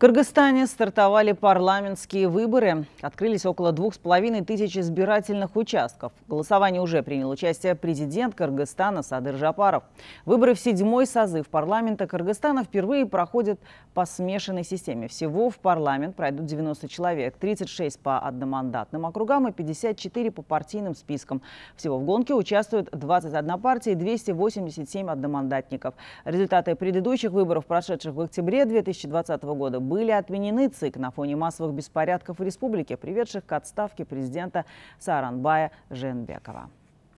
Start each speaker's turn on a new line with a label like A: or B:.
A: Кыргызстане стартовали парламентские выборы. Открылись около двух с половиной тысяч избирательных участков. В голосовании уже принял участие президент Кыргызстана Садыр Жапаров. Выборы в седьмой созыв парламента Кыргызстана впервые проходят по смешанной системе. Всего в парламент пройдут 90 человек, 36 по одномандатным округам и 54 по партийным спискам. Всего в гонке участвуют 21 партия и 287 одномандатников. Результаты предыдущих выборов, прошедших в октябре 2020 года, были отменены ЦИК на фоне массовых беспорядков в республике, приведших к отставке президента Сааранбая Женбекова.